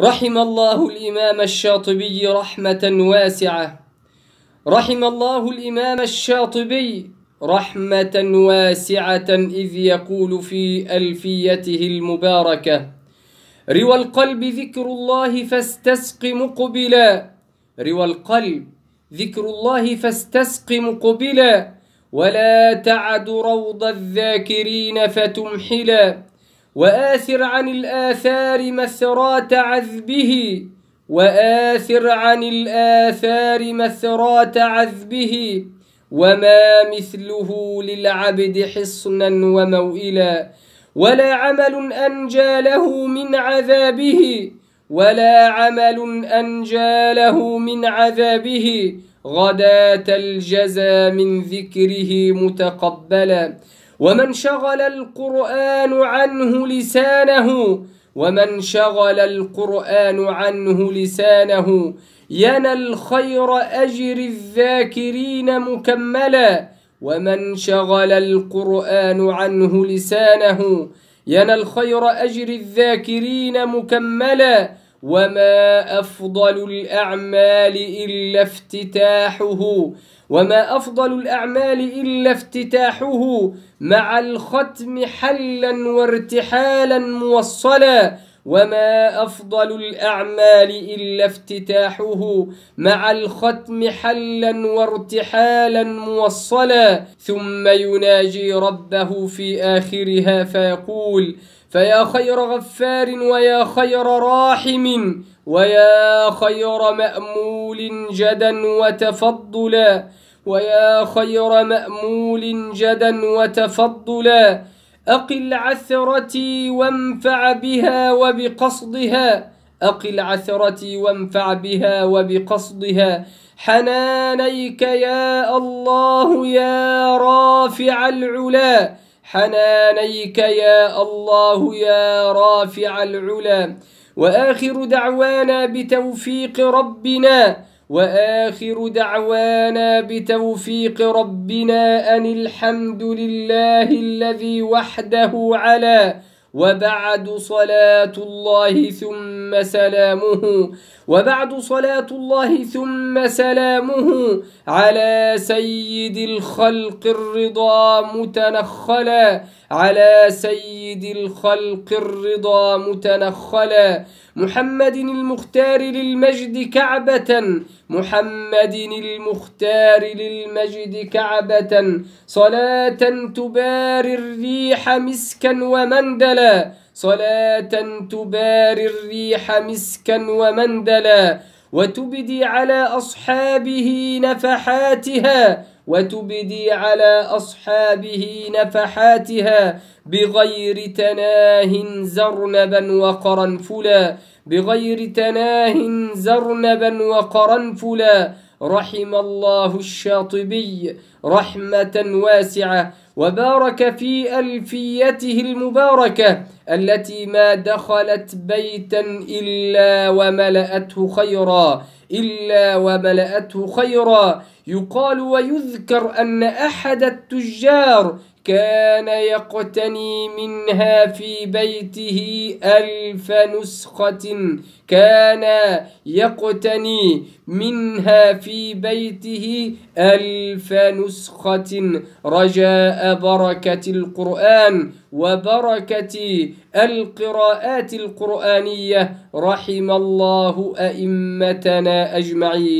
رحم الله الإمام الشاطبي رحمة واسعة رحم الله الإمام الشاطبي رحمة واسعة إذ يقول في ألفيته المباركة روى القلب ذكر الله فاستسق مقبلا روى القلب ذكر الله فاستسق مقبلا ولا تعد روض الذاكرين فتمحلا وآثر عن الآثار مسرات عذبه وآثر عن الآثار مسرات عذبه وما مثله للعبد حصنا وموئلا ولا عمل أنجى له من عذابه ولا عمل أنجى له من عذابه غداة الجزى من ذكره متقبلا ومن شغل القرآن عنه لسانه ومن شغل القرآن عنه لسانه ينى الخير أجر الذاكرين مكملا ومن شغل القرآن عنه لسانه ينى الخير أجر الذاكرين مكملا وما أفضل الأعمال إلا افتتاحه وما أفضل الأعمال إلا افتتاحه مع الختم حلا وارتحالا موصلا وما أفضل الأعمال إلا افتتاحه مع الختم حلا وارتحالا موصلا ثم يناجي ربه في آخرها فيقول فيا خير غفار ويا خير راحم ويا خير مأمول جدا وتفضلا ويا خير مأمول جدا وتفضلا أقل عثرتي وانفع بها وبقصدها أقل عثرتي وانفع بها وبقصدها حنانيك يا الله يا رافع العلا حنانيك يا الله يا رافع العلا وآخر دعوانا بتوفيق ربنا وآخر دعوانا بتوفيق ربنا أن الحمد لله الذي وحده على وبعد صلاة الله ثم سلامه وبعد صلاة الله ثم سلامه على سيد الخلق الرضا متنخلا على سيد الخلق الرضا متنخلا محمد المختار للمجد كعبة محمد المختار للمجد كعبة صلاة تباري الريح مسكا ومندلا صلاة تباري الريح مسكا ومندلا وتبدي على أصحابه نفحاتها وتبدي على أصحابه نفحاتها بغير تناه زرنبا وقرنفلا بغير تناه زرنبا وقرنفلا رحم الله الشاطبي رحمة واسعة وبارك في ألفيته المباركة التي ما دخلت بيتا إلا وملأته خيرا إلا وملأته خيرا يقال ويذكر أن أحد التجار كان يقتني منها في بيته ألف نسخة كان يقتني منها في بيته ألف نسخة رجاء بركة القرآن وبركة القراءات القرآنية رحم الله أئمتنا أجمعين